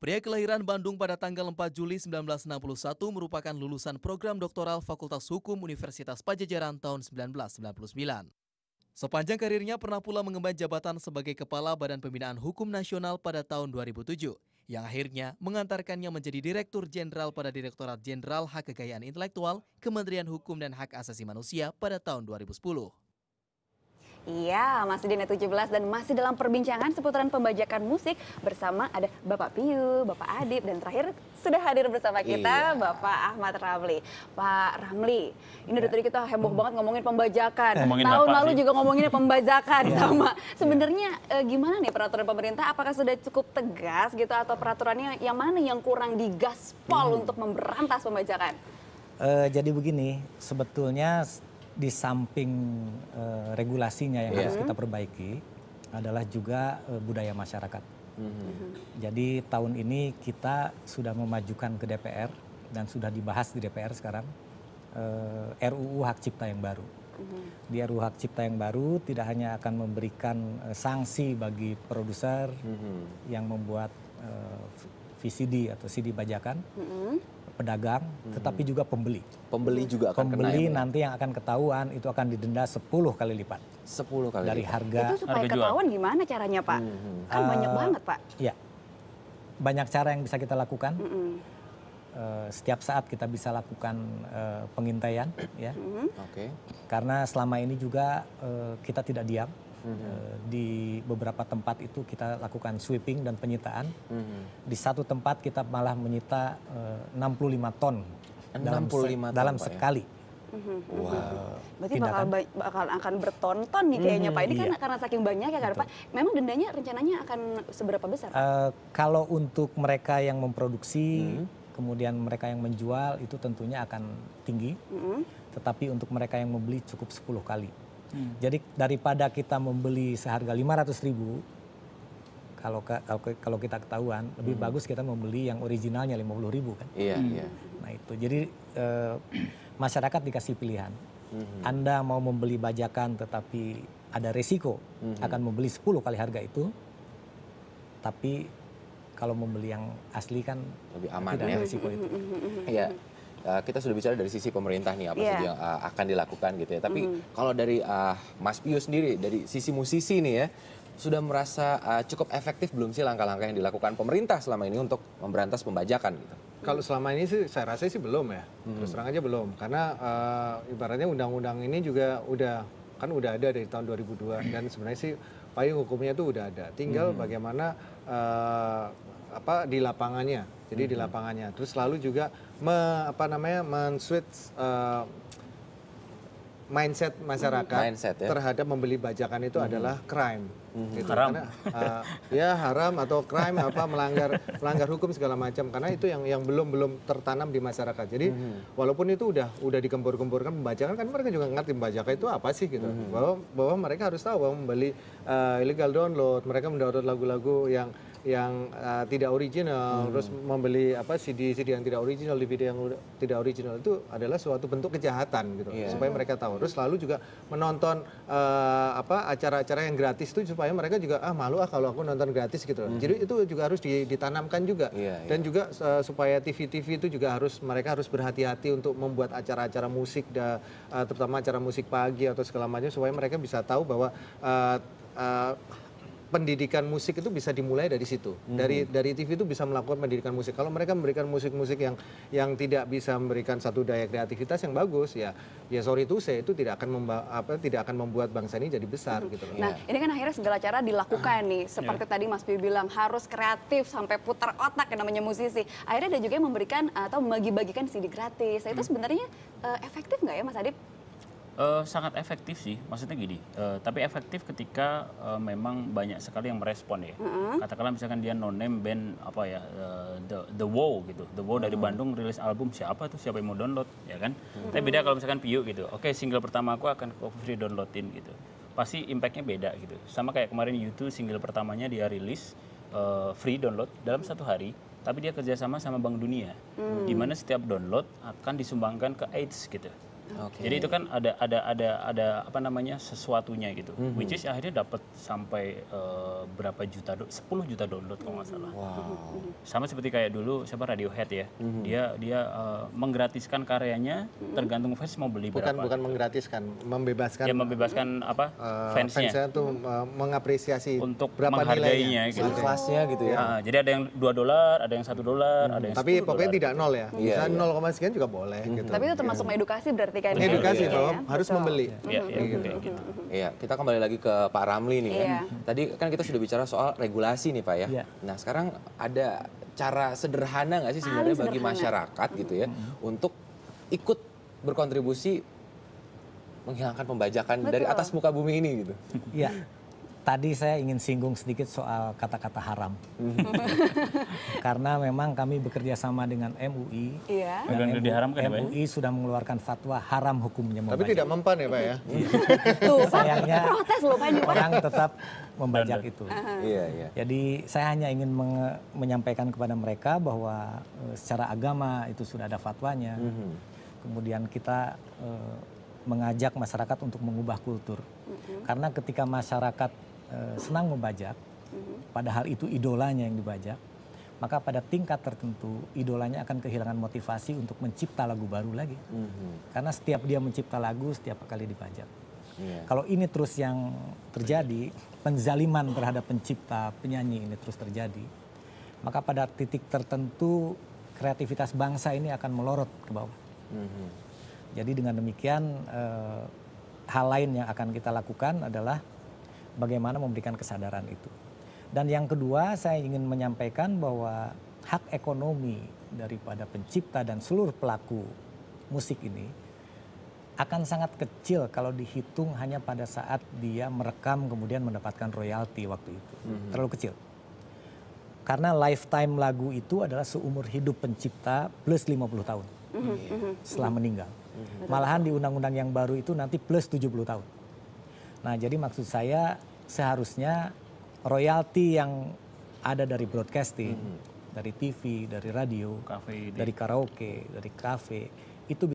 Pria kelahiran Bandung pada tanggal 4 Juli 1961 merupakan lulusan program doktoral Fakultas Hukum Universitas Pajajaran tahun 1999. Sepanjang karirnya pernah pula mengemban jabatan sebagai Kepala Badan Pembinaan Hukum Nasional pada tahun 2007, yang akhirnya mengantarkannya menjadi Direktur Jenderal pada Direktorat Jenderal Hak Kekayaan Intelektual Kementerian Hukum dan Hak Asasi Manusia pada tahun 2010. Iya, masih di Net 17 dan masih dalam perbincangan seputaran pembajakan musik bersama ada Bapak Piu, Bapak Adib, dan terakhir sudah hadir bersama kita iya. Bapak Ahmad Ramli. Pak Ramli, ini ya. dari tadi kita heboh banget ngomongin pembajakan. Ngomongin Tahun lalu sih. juga ngomongin pembajakan iya. sama. Iya. Sebenarnya eh, gimana nih peraturan pemerintah? Apakah sudah cukup tegas gitu atau peraturannya yang mana yang kurang digaspol hmm. untuk memberantas pembajakan? Uh, jadi begini, sebetulnya di samping uh, regulasinya yang yeah. harus kita perbaiki adalah juga uh, budaya masyarakat. Mm -hmm. Jadi tahun ini kita sudah memajukan ke DPR dan sudah dibahas di DPR sekarang uh, eh, RUU Hak Cipta yang baru. Mm -hmm. Di RUU Hak Cipta yang baru tidak hanya akan memberikan uh, sanksi bagi produser mm -hmm. yang membuat uh, VCD atau CD bajakan, mm -hmm pedagang, hmm. tetapi juga pembeli. Pembeli juga akan Pembeli kena, ya, nanti yang akan ketahuan itu akan didenda 10 kali lipat. 10 kali dari lipat. harga. Itu supaya harga ketahuan jual. gimana caranya, Pak? Hmm. Kan uh, banyak eh, banget, Pak. Iya. Banyak cara yang bisa kita lakukan. Hmm. Uh, setiap saat kita bisa lakukan uh, pengintaian ya. -hmm. Oke. Okay. Karena selama ini juga uh, kita tidak diam. Mhm. Eh, di beberapa tempat itu kita lakukan sweeping dan penyitaan. Mhm. Di satu tempat kita malah menyita eh, uh, 65 ton 65 dalam, se ton, dalam ya? sekali. Ya? Wow. Berarti bakal, kan? bakal akan bertonton nih kayaknya -hmm, Pak. Ini kan iya. kan karena saking banyak ya kan Pak. Memang dendanya rencananya akan seberapa besar? Uh, kalau untuk mereka yang memproduksi, -hmm. kemudian mereka yang menjual itu tentunya akan tinggi. -hmm. Tetapi untuk mereka yang membeli cukup 10 kali. Hmm. Jadi daripada kita membeli seharga 500 ribu, kalau kalau kalau kita ketahuan hmm. lebih bagus kita membeli yang originalnya 50 ribu kan. Iya. Hmm. iya. Nah itu jadi e, masyarakat dikasih pilihan. Hmm. Anda mau membeli bajakan tetapi ada resiko hmm. akan membeli 10 kali harga itu, tapi kalau membeli yang asli kan lebih aman tidak ya. itu. Hmm, hmm, hmm, iya. Eh, kita sudah bicara dari sisi pemerintah nih apa yeah. saja iya. yang uh, akan dilakukan gitu ya. Tapi mm kalau dari uh, Mas Pio sendiri dari sisi musisi nih ya, sudah merasa uh, cukup efektif belum sih langkah-langkah yang dilakukan pemerintah selama ini untuk memberantas pembajakan gitu? Kalau selama ini sih saya rasa sih belum ya. hmm. Terus terang aja belum karena uh, ibaratnya undang-undang ini juga udah kan udah ada dari tahun 2002 dan sebenarnya sih payung hukumnya itu udah ada. Tinggal hmm. bagaimana apa di lapangannya. Jadi hmm. di lapangannya. Terus selalu juga me, apa namanya men-switch uh, mindset masyarakat mindset, ya? terhadap membeli bajakan itu hmm. adalah crime. Hmm. Gitu. Haram. Karena, uh, ya haram atau crime apa melanggar melanggar hukum segala macam karena itu yang yang belum belum tertanam di masyarakat. Jadi hmm. walaupun itu udah udah dikembur-kemburkan pembajakan kan mereka juga ngerti pembajakan itu apa sih gitu. Hmm. Bahwa bahwa mereka harus tahu bahwa membeli uh, illegal download, mereka mendownload lagu-lagu yang yang uh, tidak original, hmm. terus membeli apa CD-CD yang tidak original, DVD yang tidak original itu adalah suatu bentuk kejahatan gitu, yeah. supaya mereka tahu. Terus lalu juga menonton uh, apa acara-acara yang gratis itu supaya mereka juga ah malu ah kalau aku nonton gratis gitu. Hmm. Jadi itu juga harus ditanamkan juga. Yeah, iya. Dan juga uh, supaya TV-TV itu juga harus mereka harus berhati-hati untuk membuat acara-acara musik, da, uh, terutama acara musik pagi atau segala macam supaya mereka bisa tahu bahwa uh, uh, pendidikan musik itu bisa dimulai dari situ. Hmm. Dari dari TV itu bisa melakukan pendidikan musik. Kalau mereka memberikan musik-musik yang yang tidak bisa memberikan satu daya kreativitas yang bagus ya ya sorry itu saya itu tidak akan memba, apa tidak akan membuat bangsa ini jadi besar hmm. gitu loh. Nah, ya. ini kan akhirnya segala cara dilakukan nih. Ya. Seperti yeah. tadi Mas Pi bilang harus kreatif sampai putar otak yang namanya musisi. Akhirnya ada juga yang memberikan atau membagi-bagikan CD gratis. Nah, itu hmm. sebenarnya uh, efektif nggak ya Mas Adib? Uh, sangat efektif sih, maksudnya gini. Uh, tapi efektif ketika uh, memang banyak sekali yang merespon ya. Mm-hmm. Katakanlah misalkan dia no name band apa ya uh, the the Wow gitu, the Wow mm-hmm. dari Bandung rilis album siapa tuh siapa yang mau download ya kan? Mm-hmm. Tapi beda kalau misalkan Piu gitu. Oke okay, single pertama aku akan aku free downloadin gitu. Pasti impactnya beda gitu. Sama kayak kemarin YouTube single pertamanya dia rilis uh, free download dalam satu hari tapi dia kerjasama sama Bank Dunia, hmm. di mana setiap download akan disumbangkan ke AIDS gitu. Okay. Jadi itu kan ada ada ada ada apa namanya sesuatunya gitu. Mm -hmm. Which is akhirnya dapat sampai uh, berapa juta 10 juta download kalau nggak salah. Wow. Hmm, hmm, hmm. Sama seperti kayak dulu siapa Radiohead ya. Mm -hmm. Dia dia uh, menggratiskan karyanya tergantung fans mau beli bukan, berapa. Bukan bukan menggratiskan, membebaskan. Ya membebaskan eh, apa? fansnya. Fansnya tuh uh, mengapresiasi untuk berapa nilainya gitu. gitu. Kelasnya gitu ya. Nah, jadi ada yang dua dolar, ada yang satu dolar, mm -hmm. ada yang Tapi pokoknya dollar, tidak gitu. nol ya. Iya, Bisa yeah, yeah. 0, sekian juga boleh mm -hmm. gitu. Tapi itu termasuk yeah. Iya. edukasi berarti ketika ini. Edukasi ya, ya. harus Betul. membeli. Iya, ya, gitu. gitu. ya, kita kembali lagi ke Pak Ramli nih kan. Tadi kan kita sudah bicara soal regulasi nih Pak ya. ya. Nah, sekarang ada cara sederhana nggak sih sebenarnya bagi masyarakat gitu ya untuk ikut berkontribusi menghilangkan pembajakan Betul. dari atas muka bumi ini gitu. Iya tadi saya ingin singgung sedikit soal kata-kata haram. Karena memang kami bekerja sama dengan MUI. Iya. Dan MUI, MUI ya, ya? sudah mengeluarkan fatwa haram hukumnya membajak. Tapi tidak mempan ya Pak ya? Iya. Tuh, Sayangnya protes loh Pak orang tetap membajak itu. Iya, iya. Jadi saya hanya ingin menyampaikan kepada mereka bahwa eh, secara agama itu sudah ada fatwanya. Mhm. Kemudian kita eh, mengajak masyarakat untuk mengubah kultur. Mhm. Karena ketika masyarakat Eh, senang membajak, mm-hmm. padahal itu idolanya yang dibajak, maka pada tingkat tertentu idolanya akan kehilangan motivasi untuk mencipta lagu baru lagi. Mm -hmm. Karena setiap dia mencipta lagu, setiap kali dibajak. Yeah. Kalau ini terus yang terjadi, penzaliman terhadap pencipta, penyanyi ini terus terjadi, maka pada titik tertentu kreativitas bangsa ini akan melorot ke bawah. Mm -hmm. Jadi dengan demikian e, hal lain yang akan kita lakukan adalah bagaimana memberikan kesadaran itu. Dan yang kedua saya ingin menyampaikan bahwa hak ekonomi daripada pencipta dan seluruh pelaku musik ini akan sangat kecil kalau dihitung hanya pada saat dia merekam kemudian mendapatkan royalti waktu itu. Mm -hmm. Terlalu kecil. Karena lifetime lagu itu adalah seumur hidup pencipta plus 50 tahun mm -hmm. setelah meninggal. Mm -hmm. Malahan di undang-undang yang baru itu nanti plus 70 tahun. Nah, jadi maksud saya seharusnya royalti yang ada dari broadcasting, hmm. dari TV, dari radio, kafe dari karaoke, dari kafe itu